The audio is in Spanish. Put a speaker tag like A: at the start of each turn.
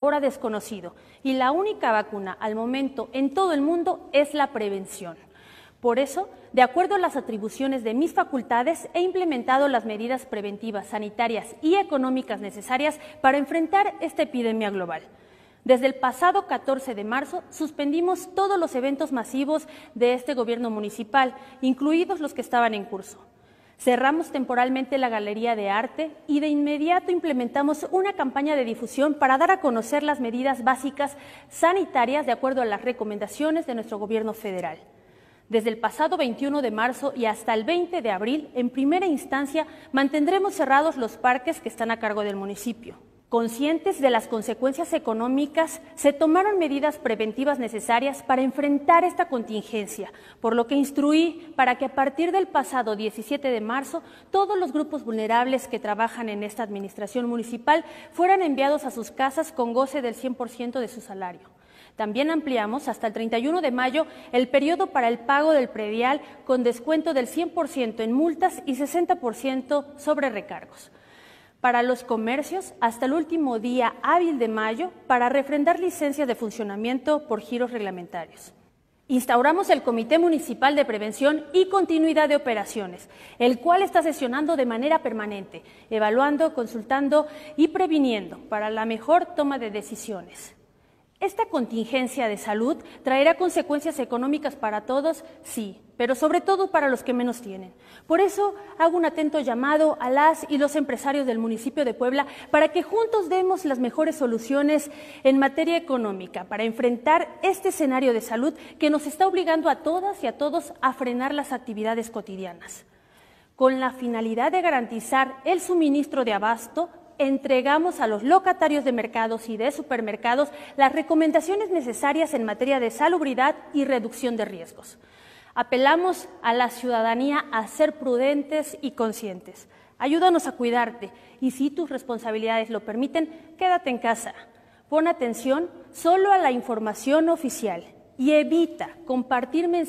A: ahora desconocido. Y la única vacuna al momento en todo el mundo es la prevención. Por eso, de acuerdo a las atribuciones de mis facultades, he implementado las medidas preventivas, sanitarias y económicas necesarias para enfrentar esta epidemia global. Desde el pasado 14 de marzo suspendimos todos los eventos masivos de este gobierno municipal, incluidos los que estaban en curso. Cerramos temporalmente la Galería de Arte y de inmediato implementamos una campaña de difusión para dar a conocer las medidas básicas sanitarias de acuerdo a las recomendaciones de nuestro gobierno federal. Desde el pasado 21 de marzo y hasta el 20 de abril, en primera instancia, mantendremos cerrados los parques que están a cargo del municipio. Conscientes de las consecuencias económicas, se tomaron medidas preventivas necesarias para enfrentar esta contingencia, por lo que instruí para que a partir del pasado 17 de marzo todos los grupos vulnerables que trabajan en esta administración municipal fueran enviados a sus casas con goce del 100% de su salario. También ampliamos hasta el 31 de mayo el periodo para el pago del predial con descuento del 100% en multas y 60% sobre recargos para los comercios hasta el último día hábil de mayo para refrendar licencias de funcionamiento por giros reglamentarios. Instauramos el Comité Municipal de Prevención y Continuidad de Operaciones, el cual está sesionando de manera permanente, evaluando, consultando y previniendo para la mejor toma de decisiones. Esta contingencia de salud traerá consecuencias económicas para todos, sí, pero sobre todo para los que menos tienen. Por eso hago un atento llamado a las y los empresarios del municipio de Puebla para que juntos demos las mejores soluciones en materia económica para enfrentar este escenario de salud que nos está obligando a todas y a todos a frenar las actividades cotidianas con la finalidad de garantizar el suministro de abasto entregamos a los locatarios de mercados y de supermercados las recomendaciones necesarias en materia de salubridad y reducción de riesgos. Apelamos a la ciudadanía a ser prudentes y conscientes. Ayúdanos a cuidarte y si tus responsabilidades lo permiten, quédate en casa. Pon atención solo a la información oficial y evita compartir mensajes